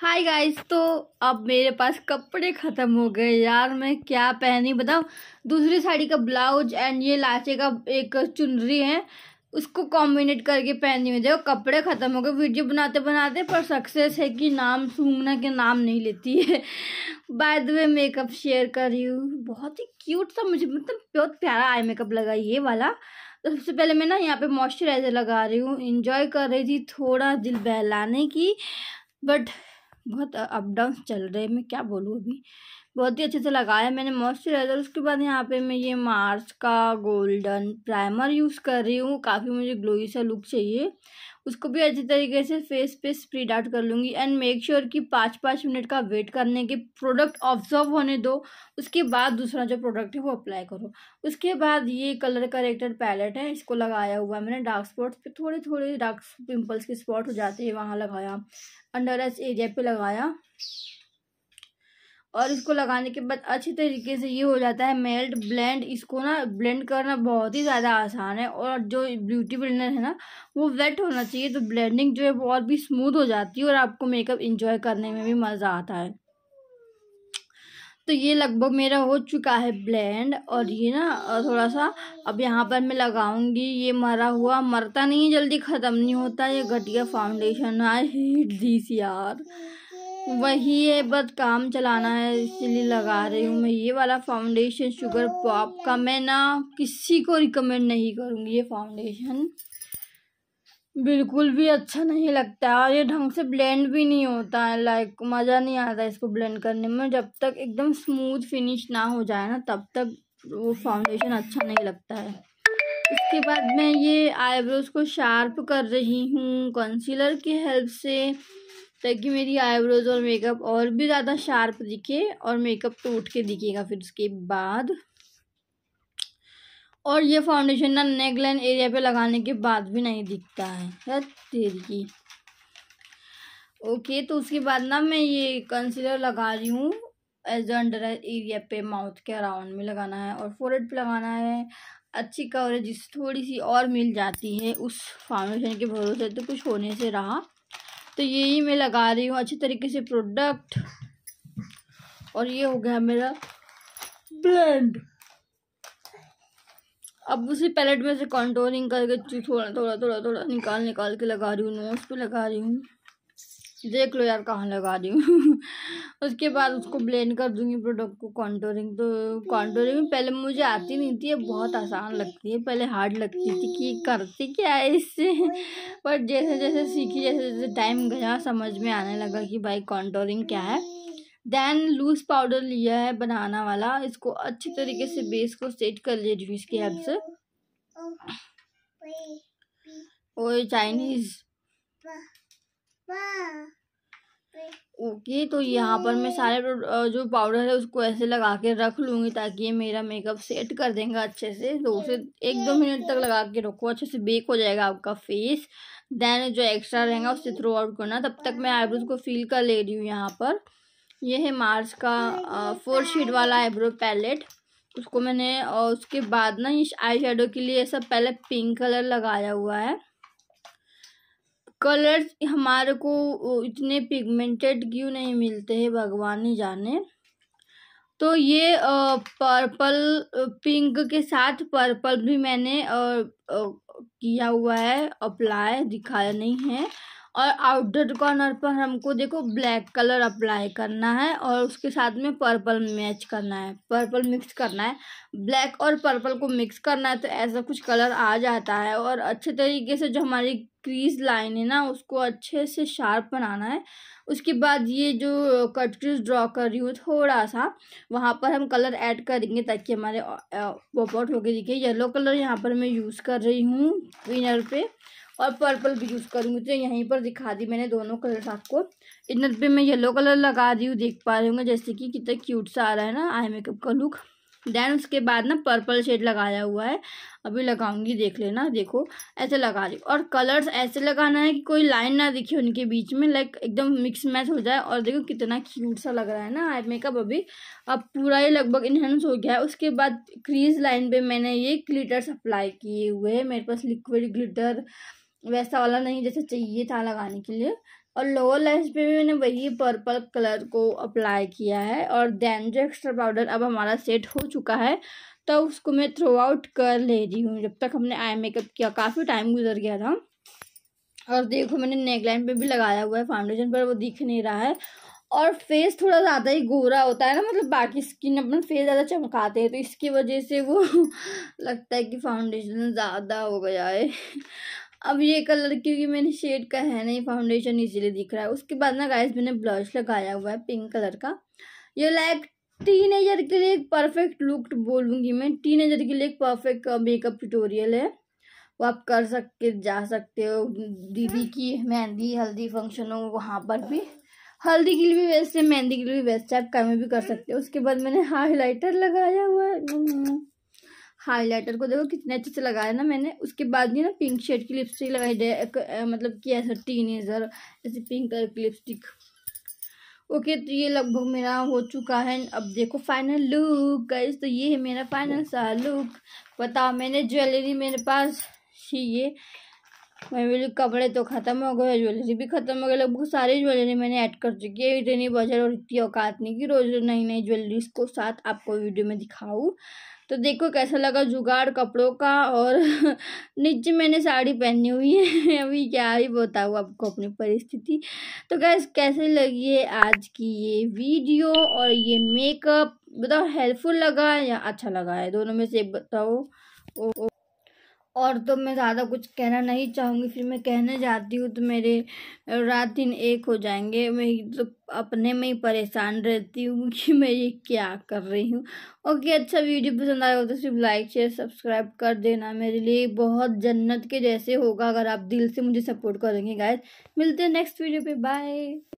hi guys तो अब मेरे पास कपड़े ख़त्म हो गए यार मैं क्या पहनी बताऊँ दूसरी साड़ी का ब्लाउज एंड ये लाचे का एक चुनरी है उसको कॉम्बिनेट करके पहनी हुई देखो कपड़े ख़त्म हो गए वीडियो बनाते बनाते पर सक्सेस है कि नाम सूंघना के नाम नहीं लेती है by the way makeup share कर रही हूँ बहुत ही क्यूट सा मुझे मतलब बहुत प्यारा आई मेकअप लगा ये वाला तो सबसे पहले मैं ना यहाँ पे मॉइस्चराइज़र लगा रही हूँ इंजॉय कर रही थी थोड़ा दिल बहलाने की बट बहुत अप डाउन चल रहे हैं मैं क्या बोलूँ अभी बहुत ही अच्छे से लगाया मैंने मॉइस्चराइज़र उसके बाद यहाँ पे मैं ये मार्स का गोल्डन प्राइमर यूज़ कर रही हूँ काफ़ी मुझे ग्लोई सा लुक चाहिए उसको भी अच्छी तरीके से फेस पे स्प्रेड आउट कर लूँगी एंड मेक श्योर कि पाँच पाँच मिनट का वेट करने के प्रोडक्ट ऑब्जर्व होने दो उसके बाद दूसरा जो प्रोडक्ट है वो अप्लाई करो उसके बाद ये कलर करेक्टर पैलेट है इसको लगाया हुआ है मैंने डार्क स्पॉट्स पे थोड़े थोड़े डार्क पिंपल्स के स्पॉट हो जाते हैं वहाँ लगाया अंडर एस एरिया पर लगाया और इसको लगाने के बाद अच्छी तरीके से ये हो जाता है मेल्ट ब्लेंड इसको ना ब्लेंड करना बहुत ही ज़्यादा आसान है और जो ब्यूटी ब्लेंडर है ना वो वेट होना चाहिए तो ब्लेंडिंग जो है वो और भी स्मूथ हो जाती है और आपको मेकअप इंजॉय करने में भी मज़ा आता है तो ये लगभग मेरा हो चुका है ब्लेंड और ये ना थोड़ा सा अब यहाँ पर मैं लगाऊंगी ये मरा हुआ मरता नहीं जल्दी ख़त्म नहीं होता ये घटिया फाउंडेशन आई हेट दिस यार वही है बस काम चलाना है इसीलिए लगा रही हूँ मैं ये वाला फाउंडेशन शुगर पॉप का मैं ना किसी को रिकमेंड नहीं करूँगी ये फाउंडेशन बिल्कुल भी अच्छा नहीं लगता और ये ढंग से ब्लेंड भी नहीं होता है लाइक मज़ा नहीं आता इसको ब्लेंड करने में जब तक एकदम स्मूथ फिनिश ना हो जाए ना तब तक वो फाउंडेशन अच्छा नहीं लगता है इसके बाद मैं ये आईब्रोज़ को शार्प कर रही हूँ कंसीलर की हेल्प से ताकि मेरी आईब्रोज और मेकअप और भी ज़्यादा शार्प दिखे और मेकअप टूट तो के दिखेगा फिर उसके बाद और ये फाउंडेशन ना नेक लाइन एरिया पे लगाने के बाद भी नहीं दिखता है तेरी की ओके तो उसके बाद ना मैं ये कंसीलर लगा रही हूँ एज अंडर एरिया पे माउथ के अराउंड में लगाना है और फोरहेड पे लगाना है अच्छी कवरेज थोड़ी सी और मिल जाती है उस फाउंडेशन के भरोसे तो कुछ होने से रहा तो यही मैं लगा रही हूँ अच्छी तरीके से प्रोडक्ट और ये हो गया मेरा ब्लेंड अब उसी पैलेट में से कंटोरिंग करके थोड़ा थोड़ा थोड़ा थोड़ा निकाल निकाल के लगा रही हूँ नोज पे लगा रही हूँ देख लो यार कहाँ लगा दी उसके बाद उसको ब्लेंड कर दूंगी प्रोडक्ट को कॉन्टोरिंग तो कॉन्टोरिंग पहले मुझे आती नहीं थी अब बहुत आसान लगती है पहले हार्ड लगती थी कि करती क्या है इससे बट जैसे जैसे सीखी जैसे जैसे टाइम गया समझ में आने लगा कि भाई कॉन्टोरिंग क्या है देन लूज पाउडर लिया है बनाना वाला इसको अच्छे तरीके से बेस को सेट कर ले रही इसके हेल्प से और चाइनीज़ ओके तो यहाँ पर मैं सारे जो पाउडर है उसको ऐसे लगा के रख लूँगी ताकि ये मेरा मेकअप सेट कर देगा अच्छे से तो उसे एक दो मिनट तक लगा के रखो अच्छे से बेक हो जाएगा आपका फेस देन जो एक्स्ट्रा रहेगा उससे थ्रो आउट करना तब तक मैं आईब्रोज को फील कर ले रही हूँ यहाँ पर यह है मार्स का फोर शेड वाला आईब्रो पैलेट उसको मैंने उसके बाद ना इस आई के लिए ऐसा पहले पिंक कलर लगाया हुआ है कलर्स हमारे को इतने पिगमेंटेड क्यों नहीं मिलते हैं भगवान ही जाने तो ये पर्पल पिंक के साथ पर्पल भी मैंने किया हुआ है अप्लाई दिखाया नहीं है और आउटर कॉर्नर पर हमको देखो ब्लैक कलर अप्लाई करना है और उसके साथ में पर्पल मैच करना है पर्पल मिक्स करना है ब्लैक और पर्पल को मिक्स करना है तो ऐसा कुछ कलर आ जाता है और अच्छे तरीके से जो हमारी क्रीज लाइन है ना उसको अच्छे से शार्प बनाना है उसके बाद ये जो कट क्रीज ड्रॉ कर रही हूँ थोड़ा सा वहाँ पर हम कलर ऐड करेंगे ताकि हमारे पॉपआउट होके दिखे येलो कलर यहाँ पर मैं यूज़ कर रही हूँ इनर पे और पर्पल भी यूज़ करूँगी तो यहीं पर दिखा दी मैंने दोनों कलर्स आपको इधर पे मैं येलो कलर लगा दी हूँ देख पा रहे हूँ जैसे कि कितना क्यूट सा आ रहा है ना आई मेकअप का लुक देन उसके बाद ना पर्पल शेड लगाया हुआ है अभी लगाऊंगी देख लेना देखो ऐसे लगा दी और कलर्स ऐसे लगाना है कि कोई लाइन ना दिखे उनके बीच में लाइक एकदम मिक्स मैच हो जाए और देखो कितना क्यूट सा लग रहा है ना आई मेकअप अभी अब पूरा ही लगभग इन्हेंस हो गया है उसके बाद क्रीज लाइन पे मैंने ये ग्लिटर्स अप्लाई किए हुए हैं मेरे पास लिक्विड ग्लिटर वैसा वाला नहीं जैसा चाहिए था लगाने के लिए और लोअर लैश पे भी मैंने वही पर्पल कलर को अप्लाई किया है और देन जो एक्स्ट्रा पाउडर अब हमारा सेट हो चुका है तो उसको मैं थ्रो आउट कर ले रही हूँ जब तक हमने आई मेकअप किया काफ़ी टाइम गुजर गया था और देखो मैंने नेक लाइन पे भी लगाया हुआ है फाउंडेशन पर वो दिख नहीं रहा है और फेस थोड़ा ज़्यादा ही गोरा होता है ना मतलब बाकी स्किन अपन फेस ज़्यादा चमकाते हैं तो इसकी वजह से वो लगता है कि फाउंडेशन ज़्यादा हो गया है अब ये कलर क्योंकि मैंने शेड का है नहीं फाउंडेशन इजीली दिख रहा है उसके बाद ना गाइस मैंने ब्लश लगाया हुआ है पिंक कलर का ये लाइक टीन एजर के लिए एक परफेक्ट लुक बोलूँगी मैं टीन एजर के लिए एक परफेक्ट मेकअप ट्यूटोरियल है वो आप कर सकते जा सकते हो दीदी की मेहंदी हल्दी फंक्शन हो वहाँ पर भी हल्दी के लिए भी वेस्ट है मेहंदी के लिए भी वेस्ट है आप कहीं भी कर सकते हो उसके बाद मैंने हाईलाइटर लगाया हुआ है हाइलाइटर को देखो कितने अच्छे से लगाया ना मैंने उसके बाद भी ना पिंक शेड की लिपस्टिक लगाई ए, मतलब कि ऐसा टीनेजर ऐसे पिंक कलर की लिपस्टिक ओके तो ये लगभग मेरा हो चुका है अब देखो फाइनल लुक गाइस तो ये है मेरा फाइनल सा लुक बताओ मैंने ज्वेलरी मेरे पास ही ये मैं बोली कपड़े तो ख़त्म हो गए ज्वेलरी भी ख़त्म हो गई लगभग सारी ज्वेलरी मैंने ऐड कर चुकी है इतनी बजट और इतनी औकात नहीं कि रोज़ नई नई ज्वेलरीज को साथ आपको वीडियो में दिखाऊँ तो देखो कैसा लगा जुगाड़ कपड़ों का और नीचे मैंने साड़ी पहनी हुई है अभी क्या ही बताऊँ आपको अपनी परिस्थिति तो कैस कैसे लगी है आज की ये वीडियो और ये मेकअप बताओ हेल्पफुल लगा या अच्छा लगा है दोनों में से बताओ ओ, ओ और तो मैं ज़्यादा कुछ कहना नहीं चाहूँगी फिर मैं कहने जाती हूँ तो मेरे रात दिन एक हो जाएंगे मैं तो अपने में ही परेशान रहती हूँ कि मैं ये क्या कर रही हूँ ओके अच्छा वीडियो पसंद आया हो तो सिर्फ लाइक शेयर सब्सक्राइब कर देना मेरे लिए बहुत जन्नत के जैसे होगा अगर आप दिल से मुझे सपोर्ट करेंगे गाय मिलते हैं नेक्स्ट वीडियो पर बाय